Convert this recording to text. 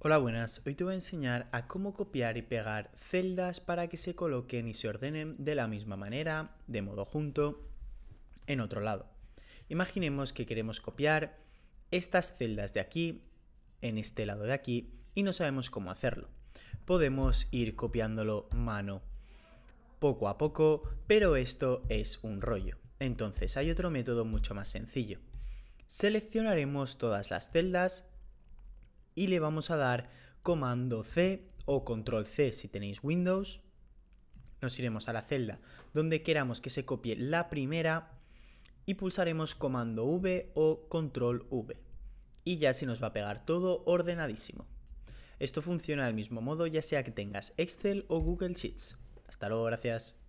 Hola buenas, hoy te voy a enseñar a cómo copiar y pegar celdas para que se coloquen y se ordenen de la misma manera, de modo junto, en otro lado. Imaginemos que queremos copiar estas celdas de aquí, en este lado de aquí, y no sabemos cómo hacerlo. Podemos ir copiándolo mano poco a poco, pero esto es un rollo. Entonces hay otro método mucho más sencillo. Seleccionaremos todas las celdas y le vamos a dar comando C o control C si tenéis Windows. Nos iremos a la celda donde queramos que se copie la primera y pulsaremos comando V o control V. Y ya se nos va a pegar todo ordenadísimo. Esto funciona del mismo modo ya sea que tengas Excel o Google Sheets. Hasta luego, gracias.